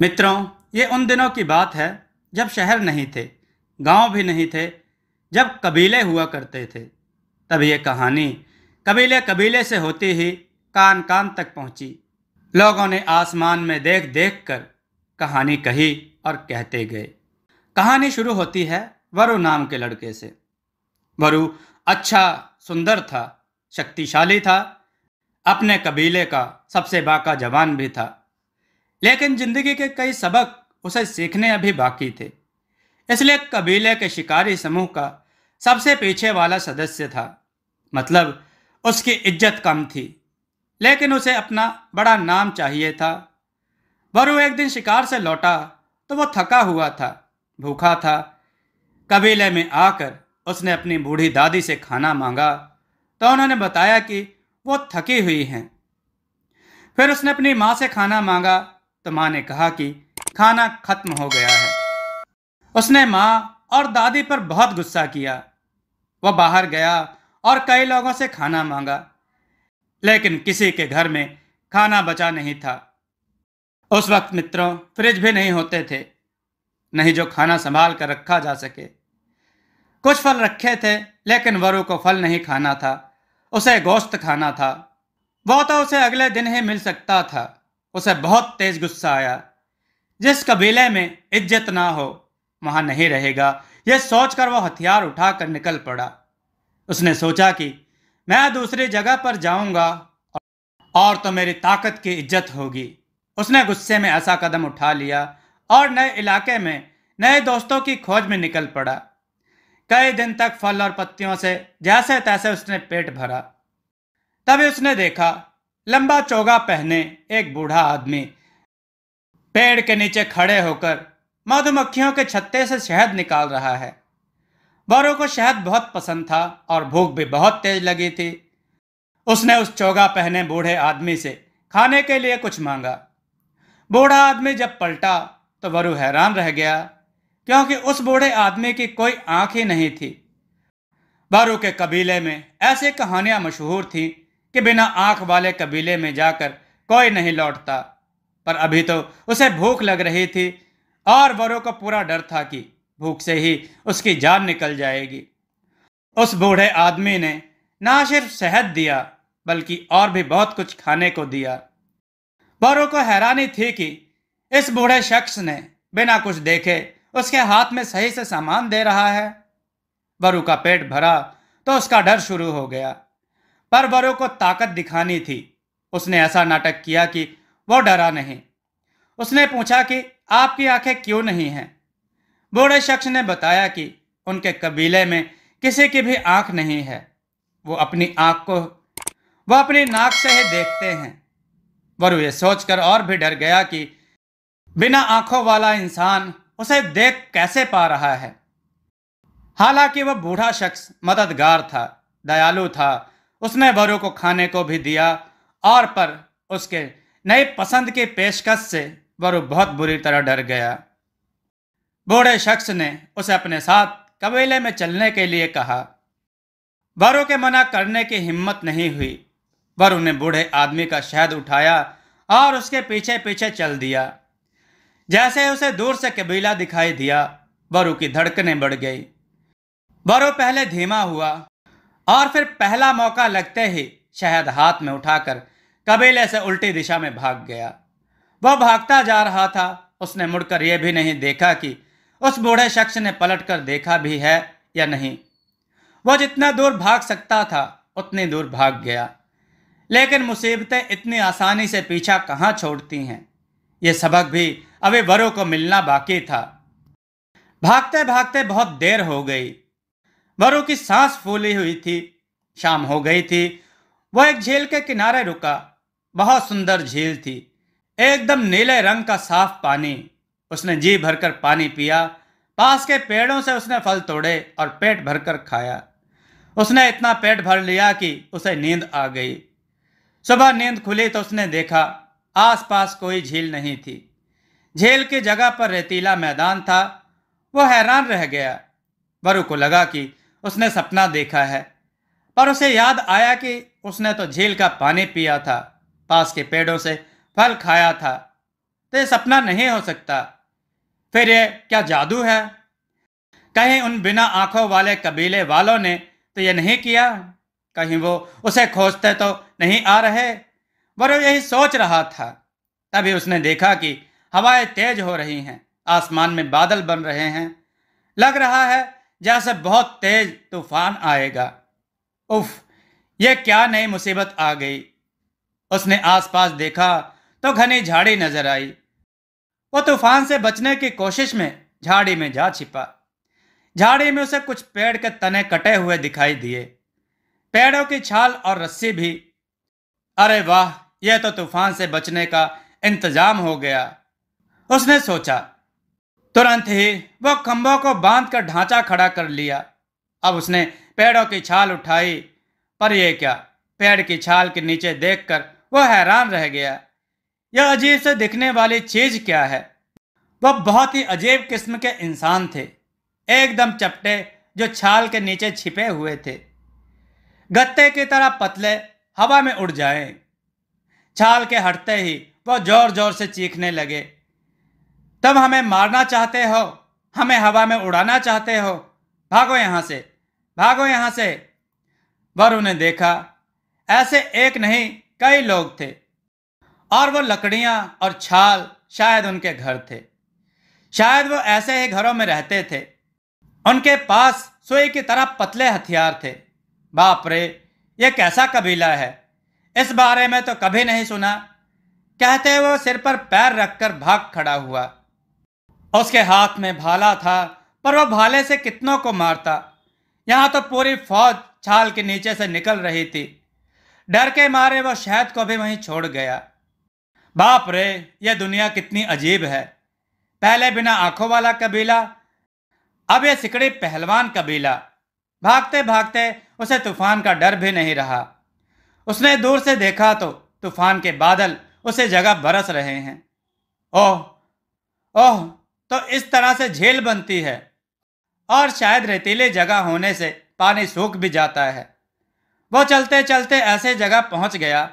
मित्रों ये उन दिनों की बात है जब शहर नहीं थे गांव भी नहीं थे जब कबीले हुआ करते थे तब ये कहानी कबीले कबीले से होती ही कान कान तक पहुंची लोगों ने आसमान में देख देख कर कहानी कही और कहते गए कहानी शुरू होती है वरु नाम के लड़के से वरु अच्छा सुंदर था शक्तिशाली था अपने कबीले का सबसे बाका जवान भी था लेकिन जिंदगी के कई सबक उसे सीखने अभी बाकी थे इसलिए कबीले के शिकारी समूह का सबसे पीछे वाला सदस्य था मतलब उसकी इज्जत कम थी लेकिन उसे अपना बड़ा नाम चाहिए था वरु एक दिन शिकार से लौटा तो वो थका हुआ था भूखा था कबीले में आकर उसने अपनी बूढ़ी दादी से खाना मांगा तो उन्होंने बताया कि वो थकी हुई हैं फिर उसने अपनी माँ से खाना मांगा तो माँ ने कहा कि खाना खत्म हो गया है उसने माँ और दादी पर बहुत गुस्सा किया वह बाहर गया और कई लोगों से खाना मांगा लेकिन किसी के घर में खाना बचा नहीं था उस वक्त मित्रों फ्रिज भी नहीं होते थे नहीं जो खाना संभाल कर रखा जा सके कुछ फल रखे थे लेकिन वरु को फल नहीं खाना था उसे गोश्त खाना था वह तो उसे अगले दिन ही मिल सकता था उसे बहुत तेज गुस्सा आया जिस कबीले में इज्जत ना हो वहां नहीं रहेगा यह सोचकर वह हथियार उठाकर निकल पड़ा उसने सोचा कि मैं दूसरी जगह पर जाऊंगा और तो मेरी ताकत की इज्जत होगी उसने गुस्से में ऐसा कदम उठा लिया और नए इलाके में नए दोस्तों की खोज में निकल पड़ा कई दिन तक फल और पत्तियों से जैसे तैसे उसने पेट भरा तभी उसने देखा लंबा चौगा पहने एक बूढ़ा आदमी पेड़ के नीचे खड़े होकर मधुमक्खियों के छत्ते से शहद निकाल रहा है वरु को शहद बहुत पसंद था और भूख भी बहुत तेज लगी थी उसने उस चौगा पहने बूढ़े आदमी से खाने के लिए कुछ मांगा बूढ़ा आदमी जब पलटा तो वरु हैरान रह गया क्योंकि उस बूढ़े आदमी की कोई आंख ही नहीं थी वरु के कबीले में ऐसी कहानियां मशहूर थीं कि बिना आंख वाले कबीले में जाकर कोई नहीं लौटता पर अभी तो उसे भूख लग रही थी और वरों को पूरा डर था कि भूख से ही उसकी जान निकल जाएगी उस बूढ़े आदमी ने ना सिर्फ शहद दिया बल्कि और भी बहुत कुछ खाने को दिया वरों को हैरानी थी कि इस बूढ़े शख्स ने बिना कुछ देखे उसके हाथ में सही से सामान दे रहा है वरु का पेट भरा तो उसका डर शुरू हो गया वरु को ताकत दिखानी थी उसने ऐसा नाटक किया कि वो डरा नहीं उसने पूछा कि आपकी आंखें क्यों नहीं हैं बूढ़े शख्स ने बताया कि उनके कबीले में किसी की भी आंख नहीं है वो अपनी आंख को वह अपनी नाक से ही देखते हैं वरु ये सोचकर और भी डर गया कि बिना आंखों वाला इंसान उसे देख कैसे पा रहा है हालांकि वह बूढ़ा शख्स मददगार था दयालु था उसने भरू को खाने को भी दिया और पर उसके नई पसंद की पेशकश से वरु बहुत बुरी तरह डर गया बूढ़े शख्स ने उसे अपने साथ कबीले में चलने के लिए कहा वरु के मना करने की हिम्मत नहीं हुई वरु ने बूढ़े आदमी का शहद उठाया और उसके पीछे पीछे चल दिया जैसे उसे दूर से कबीला दिखाई दिया वरु की धड़कने बढ़ गई वरु पहले धीमा हुआ और फिर पहला मौका लगते ही शहद हाथ में उठाकर कबीले से उल्टी दिशा में भाग गया वह भागता जा रहा था उसने मुड़कर यह भी नहीं देखा कि उस बूढ़े शख्स ने पलट कर देखा भी है या नहीं वह जितना दूर भाग सकता था उतनी दूर भाग गया लेकिन मुसीबतें इतनी आसानी से पीछा कहाँ छोड़ती हैं ये सबक भी अभी वरों को मिलना बाकी था भागते भागते बहुत देर हो गई वरु की सांस फूली हुई थी शाम हो गई थी वह एक झील के किनारे रुका बहुत सुंदर झील थी एकदम नीले रंग का साफ पानी उसने जी भरकर पानी पिया पास के पेड़ों से उसने फल तोड़े और पेट भरकर खाया उसने इतना पेट भर लिया कि उसे नींद आ गई सुबह नींद खुली तो उसने देखा आसपास कोई झील नहीं थी झील की जगह पर रेतीला मैदान था वो हैरान रह गया वरु को लगा कि उसने सपना देखा है पर उसे याद आया कि उसने तो झील का पानी पिया था पास के पेड़ों से फल खाया था तो ये सपना नहीं हो सकता फिर ये क्या जादू है कहीं उन बिना आंखों वाले कबीले वालों ने तो ये नहीं किया कहीं वो उसे खोजते तो नहीं आ रहे वरु तो यही सोच रहा था तभी उसने देखा कि हवाएं तेज हो रही हैं आसमान में बादल बन रहे हैं लग रहा है जैसे बहुत तेज तूफान आएगा उफ यह क्या नई मुसीबत आ गई उसने आसपास देखा तो घनी झाड़ी नजर आई वो तूफान से बचने की कोशिश में झाड़ी में जा छिपा झाड़ी में उसे कुछ पेड़ के तने कटे हुए दिखाई दिए पेड़ों की छाल और रस्सी भी अरे वाह यह तो तूफान से बचने का इंतजाम हो गया उसने सोचा तुरंत ही वह खम्भों को बांध कर ढांचा खड़ा कर लिया अब उसने पेड़ों की छाल उठाई पर यह क्या पेड़ की छाल के नीचे देखकर वह हैरान रह गया यह अजीब से दिखने वाली चीज क्या है वह बहुत ही अजीब किस्म के इंसान थे एकदम चपटे जो छाल के नीचे छिपे हुए थे गत्ते की तरह पतले हवा में उड़ जाए छाल के हटते ही वह जोर जोर से चीखने लगे तब हमें मारना चाहते हो हमें हवा में उड़ाना चाहते हो भागो यहां से भागो यहां से वरुण ने देखा ऐसे एक नहीं कई लोग थे और वो लकड़ियां और छाल शायद उनके घर थे शायद वो ऐसे ही घरों में रहते थे उनके पास सुई की तरह पतले हथियार थे बाप रे ये कैसा कबीला है इस बारे में तो कभी नहीं सुना कहते वो सिर पर पैर रखकर भाग खड़ा हुआ उसके हाथ में भाला था पर वह भाले से कितनों को मारता यहाँ तो पूरी फौज छाल के नीचे से निकल रही थी डर के मारे वह शहद को भी वहीं छोड़ गया बाप रे यह दुनिया कितनी अजीब है पहले बिना आंखों वाला कबीला अब यह सिकड़ी पहलवान कबीला भागते भागते उसे तूफान का डर भी नहीं रहा उसने दूर से देखा तो तूफान के बादल उसे जगह बरस रहे हैं ओह ओह तो इस तरह से झेल बनती है और शायद रेतीले जगह होने से पानी सूख भी जाता है वो चलते चलते ऐसे जगह पहुंच गया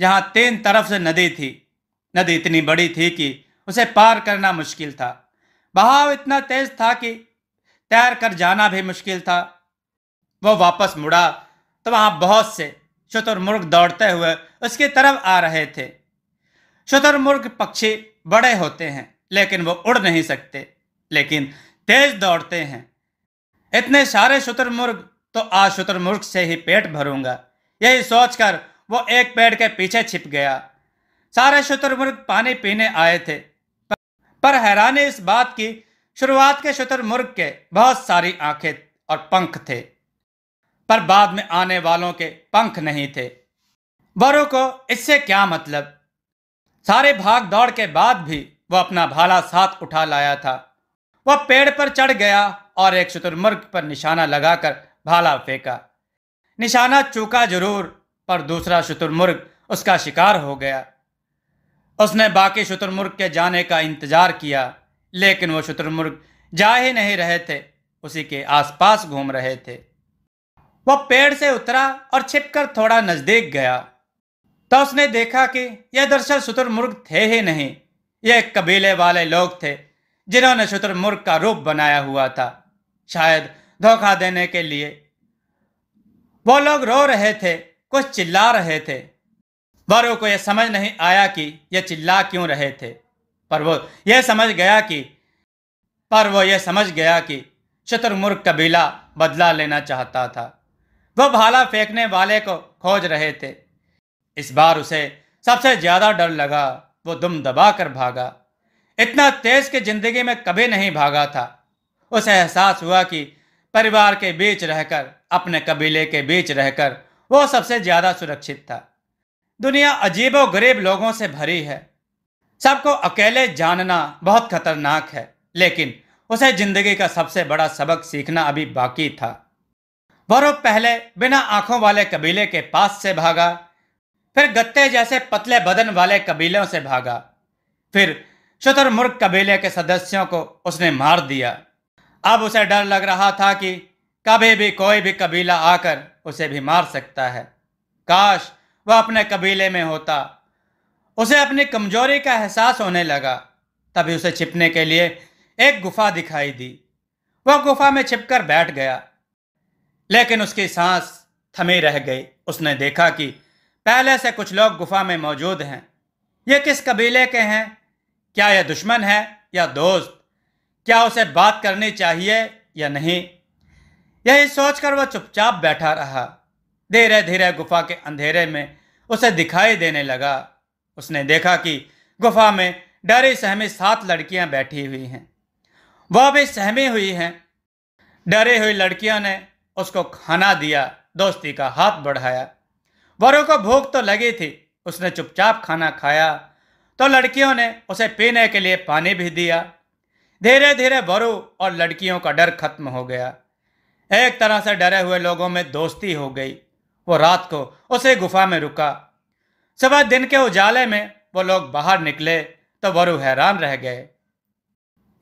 जहां तीन तरफ से नदी थी नदी इतनी बड़ी थी कि उसे पार करना मुश्किल था बहाव इतना तेज था कि तैर कर जाना भी मुश्किल था वो वापस मुड़ा तो वहां बहुत से शुतुरमुर्ग दौड़ते हुए उसकी तरफ आ रहे थे शुतुरमुर्ग पक्षी बड़े होते हैं लेकिन वो उड़ नहीं सकते लेकिन तेज दौड़ते हैं इतने सारे शुतुरमुर्ग तो आज शुतुरमुर्ग से ही पेट भरूंगा यही सोचकर वो एक पेड़ के पीछे छिप गया सारे शुतुरमुर्ग पानी पीने आए थे पर हैरानी इस बात की शुरुआत के शुतुरमुर्ग के बहुत सारी आंखें और पंख थे पर बाद में आने वालों के पंख नहीं थे वरों को इससे क्या मतलब सारे भाग दौड़ के बाद भी वह अपना भाला साथ उठा लाया था वह पेड़ पर चढ़ गया और एक चतुर्मुर्ग पर निशाना लगाकर भाला फेंका निशाना चूका जरूर पर दूसरा शुतुरमुर्ग उसका शिकार हो गया उसने बाकी शुतुरमुर्ग के जाने का इंतजार किया लेकिन वो शुतुरमुर्ग जा ही नहीं रहे थे उसी के आसपास घूम रहे थे वह पेड़ से उतरा और छिपकर थोड़ा नज़दीक गया तो उसने देखा कि यह दरअसल शुतुरमुर्ग थे ही नहीं ये कबीले वाले लोग थे जिन्होंने मुर्ग का रूप बनाया हुआ था शायद धोखा देने के लिए वो लोग रो रहे थे कुछ चिल्ला रहे थे वरु को यह समझ नहीं आया कि यह चिल्ला क्यों रहे थे पर वो यह समझ गया कि पर वो यह समझ गया कि शत्रुमुर्ग कबीला बदला लेना चाहता था वो भाला फेंकने वाले को खोज रहे थे इस बार उसे सबसे ज़्यादा डर लगा वो दुम दबा कर भागा इतना तेज के जिंदगी में कभी नहीं भागा था उसे एहसास हुआ कि परिवार के बीच रहकर अपने कबीले के बीच रहकर वो सबसे ज़्यादा सुरक्षित था दुनिया अजीब और गरीब लोगों से भरी है सबको अकेले जानना बहुत खतरनाक है लेकिन उसे ज़िंदगी का सबसे बड़ा सबक सीखना अभी बाकी था वरुण पहले बिना आंखों वाले कबीले के पास से भागा फिर गत्ते जैसे पतले बदन वाले कबीलों से भागा फिर शुतुरमुर्ग कबीले के सदस्यों को उसने मार दिया अब उसे डर लग रहा था कि कभी भी कोई भी कबीला आकर उसे भी मार सकता है काश वह अपने कबीले में होता उसे अपनी कमजोरी का एहसास होने लगा तभी उसे छिपने के लिए एक गुफा दिखाई दी वह गुफा में छिपकर बैठ गया लेकिन उसकी सांस थमी रह गई उसने देखा कि पहले से कुछ लोग गुफा में मौजूद हैं ये किस कबीले के हैं क्या यह दुश्मन है या दोस्त क्या उसे बात करनी चाहिए या नहीं यही सोचकर वह चुपचाप बैठा रहा धीरे धीरे गुफा के अंधेरे में उसे दिखाई देने लगा उसने देखा कि गुफा में डरी सहमी सात लड़कियां बैठी हुई हैं वह भी सहमी हुई हैं डरी हुई लड़कियों ने उसको खाना दिया दोस्ती का हाथ बढ़ाया गोरू को भूख तो लगी थी उसने चुपचाप खाना खाया तो लड़कियों ने उसे पीने के लिए पानी भी दिया धीरे धीरे वरु और लड़कियों का डर खत्म हो गया एक तरह से डरे हुए लोगों में दोस्ती हो गई वो रात को उसे गुफा में रुका सुबह दिन के उजाले में वो लोग बाहर निकले तो वरु हैरान रह गए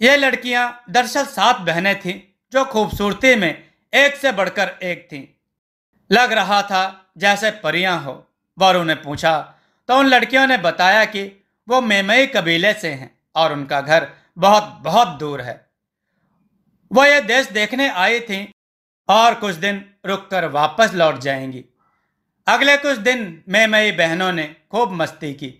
ये लड़कियां दरअसल सात बहनें थीं जो खूबसूरती में एक से बढ़कर एक थीं लग रहा था जैसे परियां हो वरुण ने पूछा तो उन लड़कियों ने बताया कि वो मेमई कबीले से हैं और उनका घर बहुत बहुत दूर है वो ये देश देखने आई थी और कुछ दिन रुककर वापस लौट जाएंगी अगले कुछ दिन मेमई बहनों ने खूब मस्ती की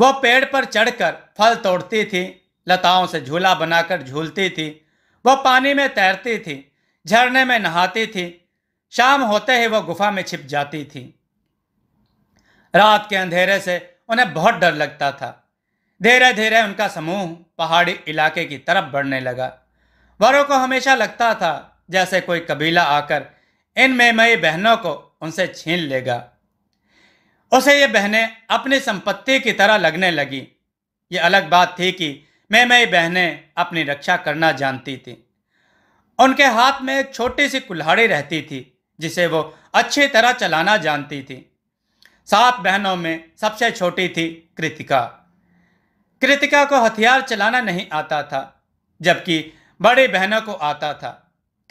वो पेड़ पर चढ़कर फल तोड़ती थी लताओं से झूला बनाकर झूलती थी वो पानी में तैरती थी झरने में नहाती थी शाम होते ही वह गुफा में छिप जाती थी रात के अंधेरे से उन्हें बहुत डर लगता था धीरे धीरे उनका समूह पहाड़ी इलाके की तरफ बढ़ने लगा वरों को हमेशा लगता था जैसे कोई कबीला आकर इन मेमई बहनों को उनसे छीन लेगा उसे ये बहनें अपनी संपत्ति की तरह लगने लगी ये अलग बात थी कि मेमई बहनें अपनी रक्षा करना जानती थी उनके हाथ में एक छोटी सी कुल्हाड़ी रहती थी जिसे वो अच्छी तरह चलाना जानती थी सात बहनों में सबसे छोटी थी कृतिका कृतिका को हथियार चलाना नहीं आता था जबकि बड़ी बहनों को आता था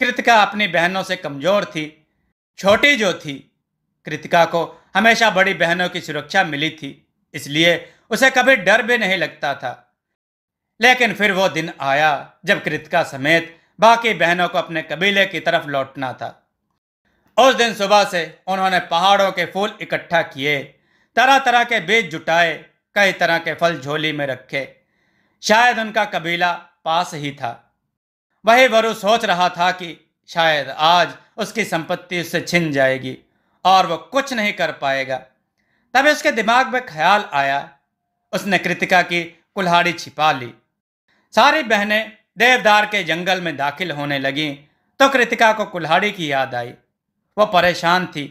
कृतिका अपनी बहनों से कमज़ोर थी छोटी जो थी कृतिका को हमेशा बड़ी बहनों की सुरक्षा मिली थी इसलिए उसे कभी डर भी नहीं लगता था लेकिन फिर वो दिन आया जब कृतिका समेत बाकी बहनों को अपने कबीले की तरफ लौटना था उस दिन सुबह से उन्होंने पहाड़ों के फूल इकट्ठा किए तरह तरह के बीज जुटाए कई तरह के फल झोली में रखे शायद उनका कबीला पास ही था वही वरु सोच रहा था कि शायद आज उसकी संपत्ति उससे छिन जाएगी और वह कुछ नहीं कर पाएगा तभी उसके दिमाग में ख्याल आया उसने कृतिका की कुल्हाड़ी छिपा ली सारी बहनें देवदार के जंगल में दाखिल होने लगीं तो कृतिका को कुल्हाड़ी की याद आई वह परेशान थी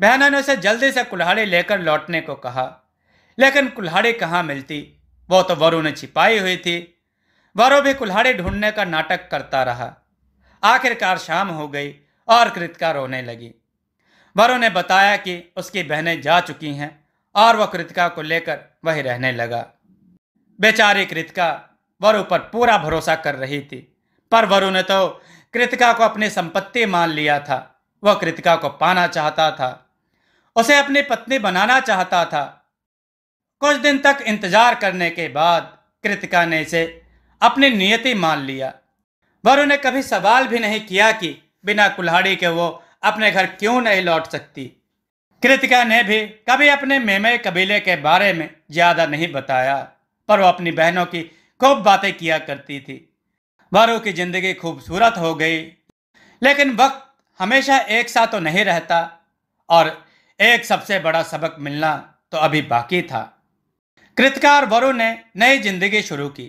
बहनों ने उसे जल्दी से कुल्हाड़ी लेकर लौटने को कहा लेकिन कुल्हाड़ी कहाँ मिलती वो तो वरु ने छिपाई हुई थी वरु भी कुल्हाड़ी ढूंढने का नाटक करता रहा आखिरकार शाम हो गई और कृतिका रोने लगी वरु ने बताया कि उसकी बहनें जा चुकी हैं और वह कृतिका को लेकर वही रहने लगा बेचारी कृतिका वरु पर पूरा भरोसा कर रही थी पर वरु ने तो कृतिका को अपनी संपत्ति मान लिया था वह कृतिका को पाना चाहता था उसे अपनी पत्नी बनाना चाहता था कुछ दिन तक इंतजार करने के बाद कृतिका ने इसे अपनी नियति मान लिया वरुण ने कभी सवाल भी नहीं किया कि बिना कुल्हाड़ी के वो अपने घर क्यों नहीं लौट सकती कृतिका ने भी कभी अपने मेमे कबीले के बारे में ज़्यादा नहीं बताया पर वो अपनी बहनों की खूब बातें किया करती थी वारू की ज़िंदगी खूबसूरत हो गई लेकिन वक्त हमेशा एक सा तो नहीं रहता और एक सबसे बड़ा सबक मिलना तो अभी बाकी था कृतकार वरु ने नई जिंदगी शुरू की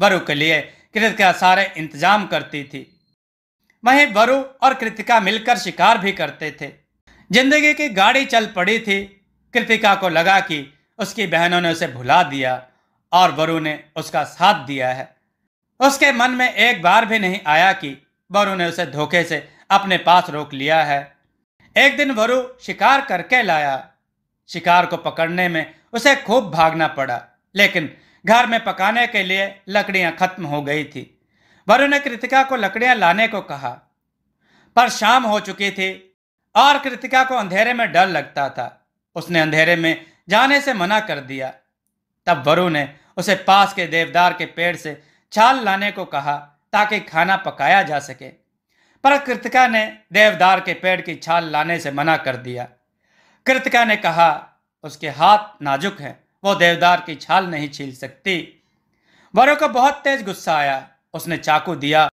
वरु के लिए कृतिका सारे इंतजाम करती थी वहीं वरु और कृतिका मिलकर शिकार भी करते थे जिंदगी की गाड़ी चल पड़ी थी कृतिका को लगा कि उसकी बहनों ने उसे भुला दिया और वरु ने उसका साथ दिया है उसके मन में एक बार भी नहीं आया कि वरु ने उसे धोखे से अपने पास रोक लिया है एक दिन वरु शिकार करके लाया शिकार को पकड़ने में उसे खूब भागना पड़ा लेकिन घर में पकाने के लिए लकड़ियां खत्म हो गई थी वरु ने कृतिका को लकड़ियां लाने को कहा पर शाम हो चुकी थी और कृतिका को अंधेरे में डर लगता था उसने अंधेरे में जाने से मना कर दिया तब वरु ने उसे पास के देवदार के पेड़ से छाल लाने को कहा ताकि खाना पकाया जा सके पर कृतिका ने देवदार के पेड़ की छाल लाने से मना कर दिया कृतिका ने कहा उसके हाथ नाजुक हैं वो देवदार की छाल नहीं छील सकती वरों को बहुत तेज गुस्सा आया उसने चाकू दिया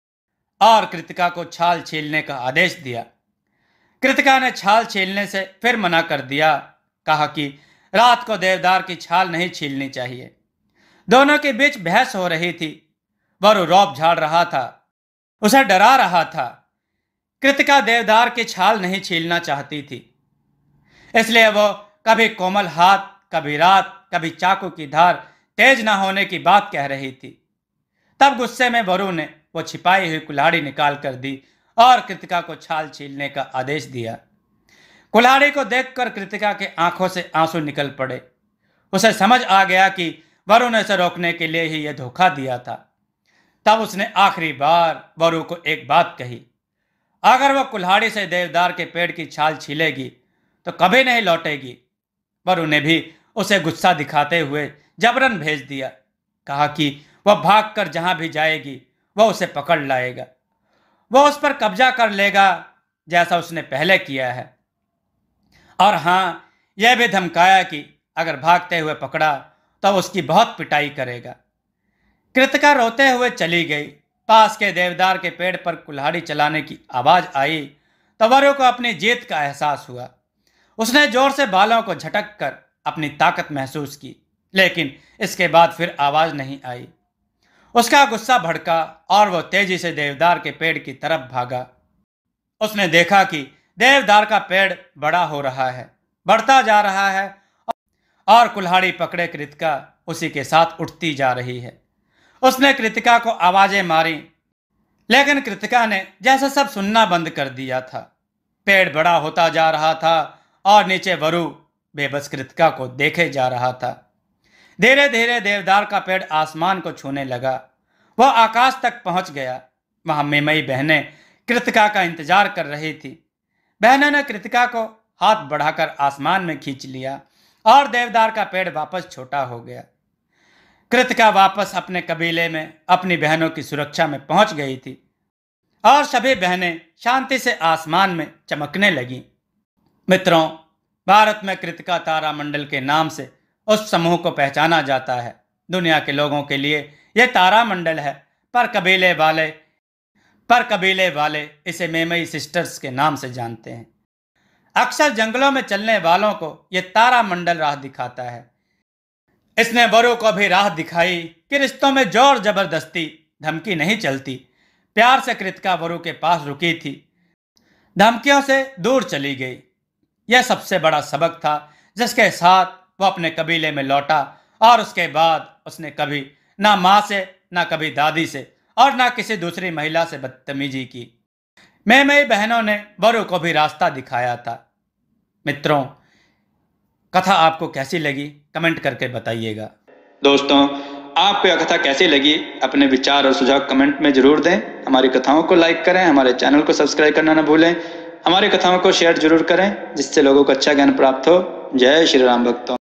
और कृतिका को छाल छीलने का आदेश दिया कृतिका ने छाल छीलने से फिर मना कर दिया कहा कि रात को देवदार की छाल नहीं छीलनी चाहिए दोनों के बीच बहस हो रही थी वरु रौब झाड़ रहा था उसे डरा रहा था कृतिका देवदार के छाल नहीं छीलना चाहती थी इसलिए वह कभी कोमल हाथ कभी रात कभी चाकू की धार तेज ना होने की बात कह रही थी तब गुस्से में वरुण ने वो छिपाई हुई कुल्हाड़ी निकाल कर दी और कृतिका को छाल छीलने का आदेश दिया कुल्हाड़ी को देखकर कृतिका के आंखों से आंसू निकल पड़े उसे समझ आ गया कि वरुण उसे रोकने के लिए ही यह धोखा दिया था तब उसने आखिरी बार वरु को एक बात कही अगर वह कुल्हाड़ी से देवदार के पेड़ की छाल छीलेगी तो कभी नहीं लौटेगी पर उन्हें भी उसे गुस्सा दिखाते हुए जबरन भेज दिया कहा कि वह भाग कर जहाँ भी जाएगी वह उसे पकड़ लाएगा वह उस पर कब्जा कर लेगा जैसा उसने पहले किया है और हाँ यह भी धमकाया कि अगर भागते हुए पकड़ा तो उसकी बहुत पिटाई करेगा कृतिका रोते हुए चली गई पास के देवदार के पेड़ पर कुल्हाड़ी चलाने की आवाज़ आई तवरों को अपनी जीत का एहसास हुआ उसने जोर से बालों को झटक कर अपनी ताकत महसूस की लेकिन इसके बाद फिर आवाज़ नहीं आई उसका गुस्सा भड़का और वह तेजी से देवदार के पेड़ की तरफ भागा उसने देखा कि देवदार का पेड़ बड़ा हो रहा है बढ़ता जा रहा है और कुल्हाड़ी पकड़े कृतिका उसी के साथ उठती जा रही है उसने कृतिका को आवाज़ें मारी लेकिन कृतिका ने जैसे सब सुनना बंद कर दिया था पेड़ बड़ा होता जा रहा था और नीचे वरु बेबस कृतिका को देखे जा रहा था धीरे धीरे देवदार का पेड़ आसमान को छूने लगा वह आकाश तक पहुंच गया वहां मेमई बहनें कृतिका का इंतजार कर रही थी बहनों ने कृतिका को हाथ बढ़ाकर आसमान में खींच लिया और देवदार का पेड़ वापस छोटा हो गया कृतिका वापस अपने कबीले में अपनी बहनों की सुरक्षा में पहुंच गई थी और सभी बहनें शांति से आसमान में चमकने लगीं मित्रों भारत में कृतिका तारामंडल के नाम से उस समूह को पहचाना जाता है दुनिया के लोगों के लिए यह तारामंडल है पर कबीले वाले पर कबीले वाले इसे मेमई सिस्टर्स के नाम से जानते हैं अक्सर जंगलों में चलने वालों को यह तारामंडल राह दिखाता है इसने बड़ों को भी राह दिखाई कि रिश्तों में जोर जबरदस्ती धमकी नहीं चलती प्यार से कृतिका वरु के पास रुकी थी धमकियों से दूर चली गई यह सबसे बड़ा सबक था जिसके साथ वो अपने कबीले में लौटा और उसके बाद उसने कभी ना माँ से ना कभी दादी से और ना किसी दूसरी महिला से बदतमीजी की मैं मई बहनों ने वरु को भी रास्ता दिखाया था मित्रों कथा आपको कैसी लगी कमेंट करके बताइएगा दोस्तों आपको यह कथा कैसी लगी अपने विचार और सुझाव कमेंट में जरूर दें हमारी कथाओं को लाइक करें हमारे चैनल को सब्सक्राइब करना ना भूलें हमारी कथाओं को शेयर जरूर करें जिससे लोगों को अच्छा ज्ञान प्राप्त हो जय श्री राम भक्तों